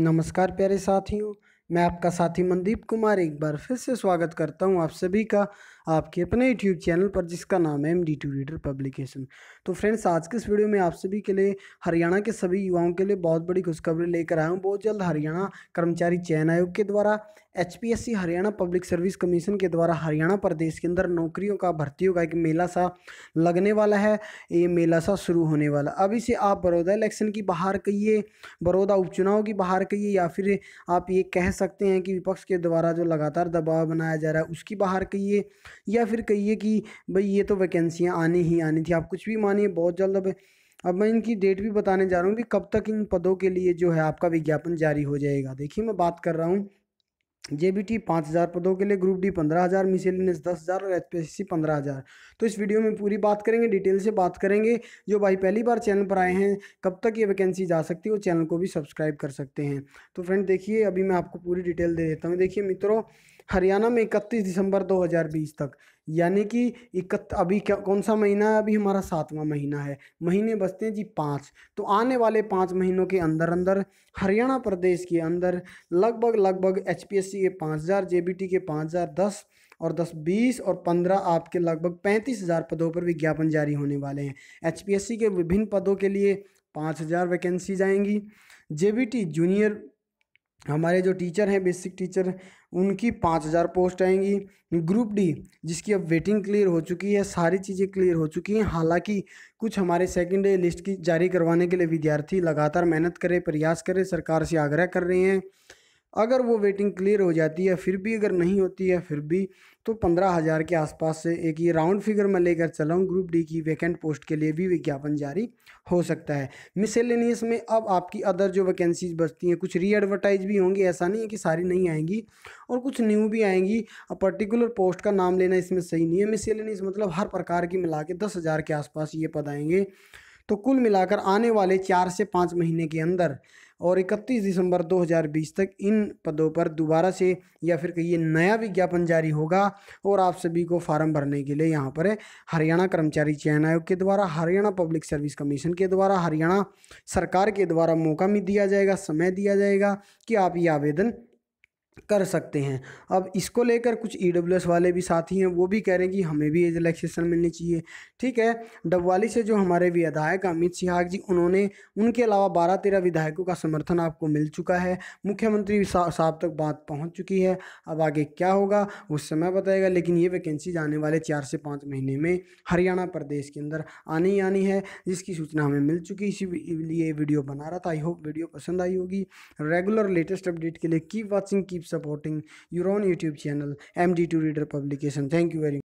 नमस्कार प्यारे साथियों मैं आपका साथी मनदीप कुमार एक बार फिर से स्वागत करता हूं आप सभी का आपके अपने यूट्यूब चैनल पर जिसका नाम है M D two reader publication तो फ्रेंड्स आज के इस वीडियो में आप सभी के लिए हरियाणा के सभी युवाओं के लिए बहुत बड़ी खुशखबरी लेकर आया हूं बहुत जल्द हरियाणा कर्मचारी चयन आयोग के द्वारा H Haryana public service commission के द्वारा हरियाणा प्रदेश के अंदर नौकरियों का भर्तियों का एक मेला सा लगने वाला है ये मेला सा शुरू होने वाला अब इसे आप बड़ौदा इलेक्शन की बाहर कहिए बड़ौदा उपचुनाव की बाहर कहिए या फिर आप ये कह सकते सकते हैं कि विपक्ष के द्वारा जो लगातार दबाव बनाया जा रहा है उसकी बाहर कहिए या फिर कहिए कि भाई ये तो वैकेंसियाँ आनी ही आनी थी आप कुछ भी मानिए बहुत जल्द अब अब मैं इनकी डेट भी बताने जा रहा हूँ कि कब तक इन पदों के लिए जो है आपका विज्ञापन जारी हो जाएगा देखिए मैं बात कर रहा हूँ जेबीटी पाँच हज़ार पदों के लिए ग्रुप डी पंद्रह हज़ार मिसेलिनियस दस हज़ार और एच पी एस सी पंद्रह हज़ार तो इस वीडियो में पूरी बात करेंगे डिटेल से बात करेंगे जो भाई पहली बार चैनल पर आए हैं कब तक ये वैकेंसी जा सकती है वो चैनल को भी सब्सक्राइब कर सकते हैं तो फ्रेंड देखिए अभी मैं आपको पूरी डिटेल दे देता हूँ देखिए मित्रों हरियाणा में इकतीस दिसंबर 2020 तक यानी कि इकत अभी क्या कौन सा महीना है अभी हमारा सातवां महीना है महीने बचते हैं जी पाँच तो आने वाले पाँच महीनों के अंदर अंदर हरियाणा प्रदेश के अंदर लगभग लगभग एच के पाँच हज़ार जे के पाँच हज़ार दस और दस बीस और पंद्रह आपके लगभग पैंतीस हज़ार पदों पर विज्ञापन जारी होने वाले हैं एच के विभिन्न पदों के लिए पाँच हज़ार वैकेंसी जाएंगी जे जूनियर हमारे जो टीचर हैं बेसिक टीचर उनकी पाँच हज़ार पोस्ट आएंगी ग्रुप डी जिसकी अब वेटिंग क्लियर हो चुकी है सारी चीज़ें क्लियर हो चुकी हैं हालांकि कुछ हमारे सेकेंड डे लिस्ट की जारी करवाने के लिए विद्यार्थी लगातार मेहनत करें प्रयास करें सरकार से आग्रह कर रहे हैं अगर वो वेटिंग क्लियर हो जाती है फिर भी अगर नहीं होती है फिर भी तो पंद्रह हज़ार के आसपास से एक ये राउंड फिगर मैं लेकर चला हूँ ग्रुप डी की वैकेंट पोस्ट के लिए भी विज्ञापन जारी हो सकता है मिसेलेनियस में अब आपकी अदर जो वैकेंसीज बचती हैं कुछ री एडवर्टाइज भी होंगी ऐसा नहीं है कि सारी नहीं आएंगी और कुछ न्यू भी आएंगी अब पर्टिकुलर पोस्ट का नाम लेना इसमें सही नहीं है मिसेलेनियस मतलब हर प्रकार की मिला के दस हज़ार के आसपास ये पद आएंगे तो कुल मिलाकर आने वाले चार से पाँच महीने के अंदर और 31 दिसंबर 2020 तक इन पदों पर दोबारा से या फिर कहिए नया विज्ञापन जारी होगा और आप सभी को फार्म भरने के लिए यहाँ पर हरियाणा कर्मचारी चयन आयोग के द्वारा हरियाणा पब्लिक सर्विस कमीशन के द्वारा हरियाणा सरकार के द्वारा मौका भी दिया जाएगा समय दिया जाएगा कि आप ये आवेदन कर सकते हैं अब इसको लेकर कुछ ई e वाले भी साथी हैं वो भी कह रहे हैं कि हमें भी एज रिलैक्सेशन मिलनी चाहिए ठीक है डबवाली से जो हमारे विधायक अमित सिहाग जी उन्होंने उनके अलावा बारह तेरह विधायकों का समर्थन आपको मिल चुका है मुख्यमंत्री साहब तक बात पहुंच चुकी है अब आगे क्या होगा उस समय बताएगा लेकिन ये वैकेंसी जाने वाले चार से पाँच महीने में हरियाणा प्रदेश के अंदर आनी ही आनी है जिसकी सूचना हमें मिल चुकी इसी लिए वीडियो बना रहा था आई होप वीडियो पसंद आई होगी रेगुलर लेटेस्ट अपडेट के लिए कीप वॉचिंग की keep supporting your own YouTube channel, MD2 Reader Publication. Thank you very much.